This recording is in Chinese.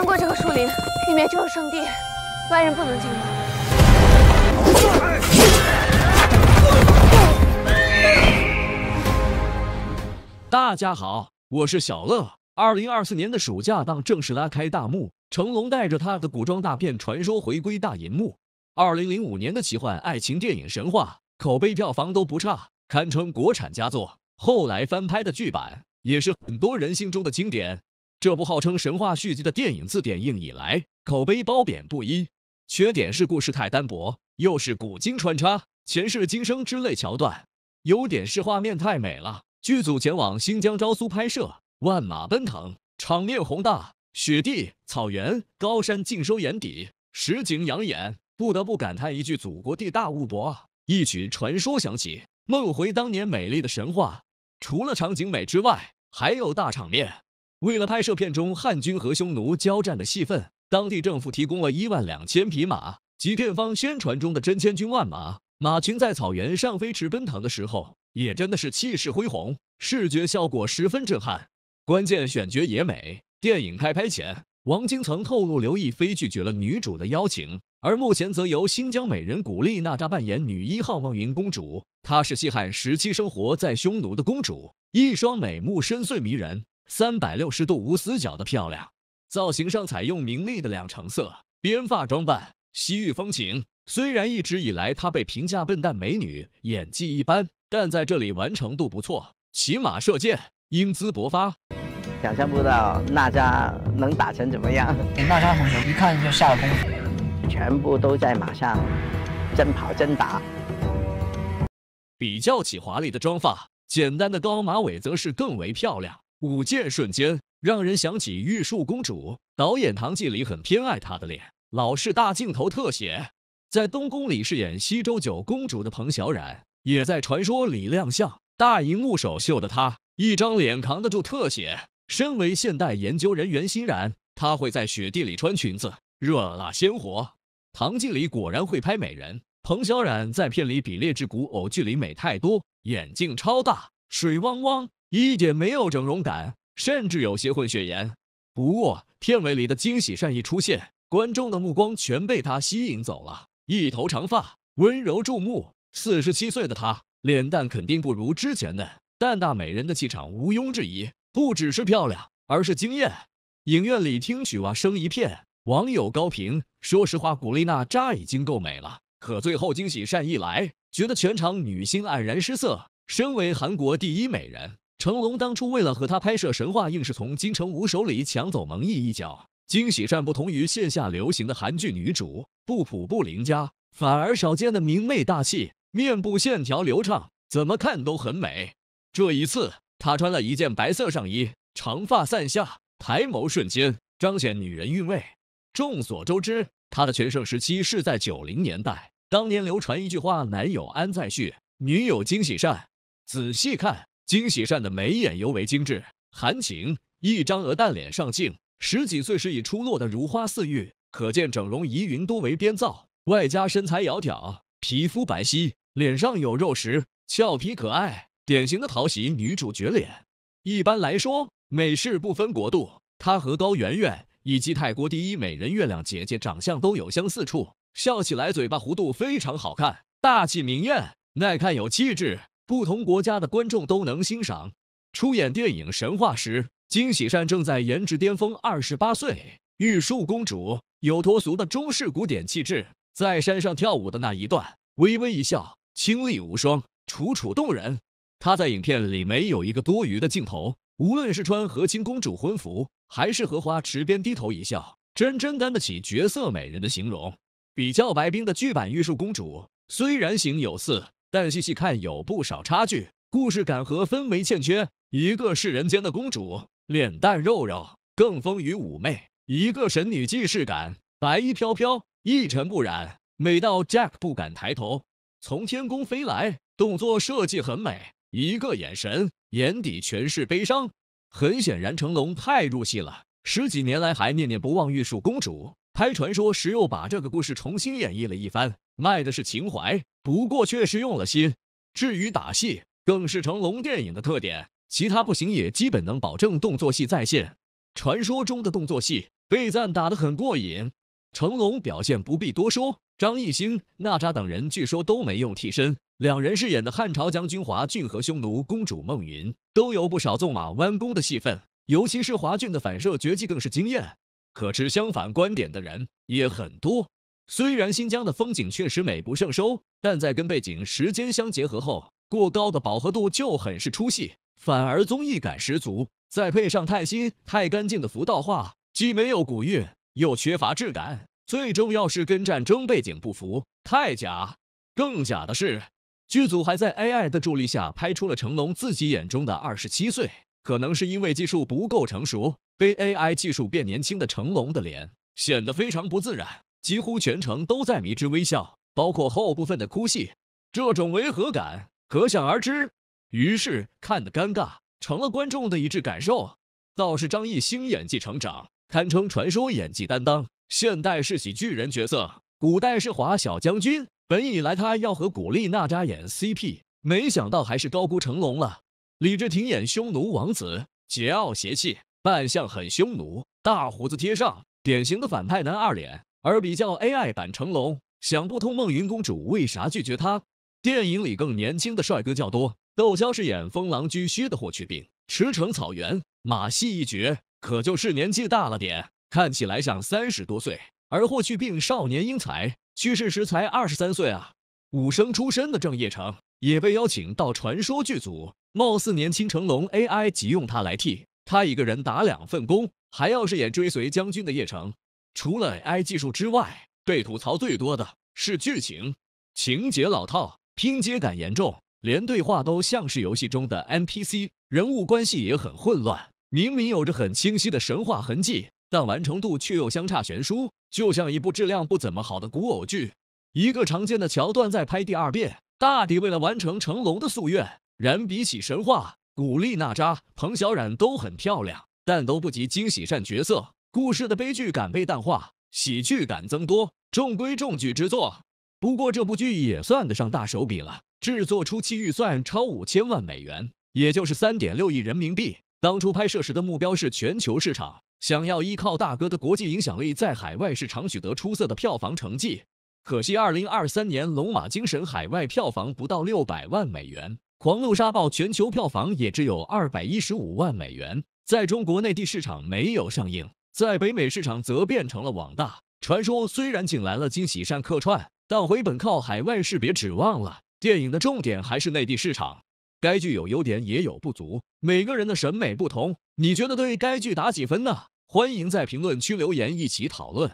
穿过这个树林，里面就是圣地，外人不能进入。大家好，我是小乐。二零二四年的暑假档正式拉开大幕，成龙带着他的古装大片《传说》回归大银幕。二零零五年的奇幻爱情电影《神话》，口碑票房都不差，堪称国产佳作。后来翻拍的剧版也是很多人心中的经典。这部号称神话续集的电影自点映以来，口碑褒贬不一。缺点是故事太单薄，又是古今穿插、前世今生之类桥段；优点是画面太美了。剧组前往新疆昭苏拍摄，万马奔腾，场面宏大，雪地、草原、高山尽收眼底，实景养眼，不得不感叹一句：祖国地大物博。一曲传说响起，梦回当年美丽的神话。除了场景美之外，还有大场面。为了拍摄片中汉军和匈奴交战的戏份，当地政府提供了一万两千匹马，及片方宣传中的真千军万马。马群在草原上飞驰奔腾的时候，也真的是气势恢宏，视觉效果十分震撼。关键选角也美。电影开拍前，王晶曾透露刘亦菲拒绝了女主的邀请，而目前则由新疆美人古力娜扎扮演女一号望云公主。她是西汉时期生活在匈奴的公主，一双美目深邃迷人。三百六十度无死角的漂亮造型上采用明丽的两成色编发装扮，西域风情。虽然一直以来她被评价笨蛋美女，演技一般，但在这里完成度不错。骑马射箭，英姿勃发。想象不到娜扎能打成怎么样？娜扎同学一看就下了功夫，全部都在马上真跑真打。比较起华丽的妆发，简单的高马尾则是更为漂亮。舞剑瞬间让人想起玉漱公主，导演唐季礼很偏爱她的脸，老是大镜头特写。在《东宫》里饰演西周九公主的彭小苒也在传说里亮相，大荧幕首秀的她一张脸扛得住特写。身为现代研究人员欣然，她会在雪地里穿裙子，热辣鲜活。唐季礼果然会拍美人，彭小苒在片里比劣质古偶剧里美太多，眼睛超大，水汪汪。一点没有整容感，甚至有些混血颜。不过片尾里的惊喜善意出现，观众的目光全被她吸引走了。一头长发，温柔注目。四十七岁的她，脸蛋肯定不如之前的但大美人的气场毋庸置疑，不只是漂亮，而是惊艳。影院里听曲哇声一片。网友高评，说实话，古力娜扎已经够美了，可最后惊喜善意来，觉得全场女星黯然失色。身为韩国第一美人。成龙当初为了和他拍摄神话，硬是从金城武手里抢走蒙毅一角。金喜善不同于线下流行的韩剧女主不朴不邻家，反而少见的明媚大气，面部线条流畅，怎么看都很美。这一次，她穿了一件白色上衣，长发散下，抬眸瞬间彰显女人韵味。众所周知，她的全盛时期是在九零年代，当年流传一句话：男友安在旭，女友金喜善。仔细看。金喜善的眉眼尤为精致，含情一张鹅蛋脸上镜，十几岁时已出落的如花似玉，可见整容疑云多为编造。外加身材窈窕，皮肤白皙，脸上有肉食，俏皮可爱，典型的讨喜女主角脸。一般来说，美式不分国度，她和高圆圆以及泰国第一美人月亮姐姐长相都有相似处，笑起来嘴巴弧度非常好看，大气明艳，耐看有气质。不同国家的观众都能欣赏。出演电影《神话》时，金喜善正在颜值巅峰，二十八岁。玉漱公主有脱俗的中式古典气质，在山上跳舞的那一段，微微一笑，清丽无双，楚楚动人。她在影片里没有一个多余的镜头，无论是穿和亲公主婚服，还是荷花池边低头一笑，真真担得起“绝色美人”的形容。比较白冰的剧版玉漱公主，虽然形有似。但细细看，有不少差距，故事感和氛围欠缺。一个是人间的公主，脸蛋肉肉，更丰腴妩媚；一个神女，既视感，白衣飘飘，一尘不染，美到 Jack 不敢抬头。从天宫飞来，动作设计很美。一个眼神，眼底全是悲伤。很显然，成龙太入戏了，十几年来还念念不忘玉树公主。拍传说时又把这个故事重新演绎了一番，卖的是情怀，不过确实用了心。至于打戏，更是成龙电影的特点，其他不行也基本能保证动作戏在线。传说中的动作戏被赞打得很过瘾，成龙表现不必多说，张艺兴、娜扎等人据说都没用替身，两人饰演的汉朝将军华俊和匈奴公主孟云都有不少纵马弯弓的戏份，尤其是华俊的反射绝技更是惊艳。可持相反观点的人也很多。虽然新疆的风景确实美不胜收，但在跟背景时间相结合后，过高的饱和度就很是出戏，反而综艺感十足。再配上太新太干净的浮道画，既没有古韵，又缺乏质感。最重要是跟战争背景不符，太假。更假的是，剧组还在 AI 的助力下拍出了成龙自己眼中的二十七岁。可能是因为技术不够成熟，被 AI 技术变年轻的成龙的脸显得非常不自然，几乎全程都在迷之微笑，包括后部分的哭戏，这种违和感可想而知。于是看的尴尬成了观众的一致感受。倒是张艺兴演技成长，堪称传说演技担当。现代是喜剧人角色，古代是华小将军。本以来他要和古力娜扎演 CP，没想到还是高估成龙了。李治廷演匈奴王子，桀骜邪气，扮相很匈奴，大胡子贴上，典型的反派男二脸。而比较 AI 版成龙，想不通梦云公主为啥拒绝他。电影里更年轻的帅哥较多，窦骁饰演风狼居胥的霍去病，驰骋草原，马戏一绝，可就是年纪大了点，看起来像三十多岁。而霍去病少年英才，去世时才二十三岁啊。武生出身的郑业成也被邀请到传说剧组，貌似年轻成龙 AI 即用他来替，他一个人打两份工，还要饰演追随将军的叶城。除了 AI 技术之外，被吐槽最多的是剧情，情节老套，拼接感严重，连对话都像是游戏中的 NPC，人物关系也很混乱。明明有着很清晰的神话痕迹，但完成度却又相差悬殊，就像一部质量不怎么好的古偶剧。一个常见的桥段再拍第二遍，大抵为了完成成龙的夙愿。然比起神话、古力娜扎、彭小冉都很漂亮，但都不及金喜善角色。故事的悲剧感被淡化，喜剧感增多，中规中矩之作。不过这部剧也算得上大手笔了，制作初期预算超五千万美元，也就是三点六亿人民币。当初拍摄时的目标是全球市场，想要依靠大哥的国际影响力在海外市场取得出色的票房成绩。可惜，二零二三年《龙马精神》海外票房不到六百万美元，《狂怒沙暴》全球票房也只有二百一十五万美元，在中国内地市场没有上映，在北美市场则变成了网大。传说虽然请来了金喜善客串，但回本靠海外是别指望了。电影的重点还是内地市场。该剧有优点也有不足，每个人的审美不同，你觉得对该剧打几分呢？欢迎在评论区留言，一起讨论。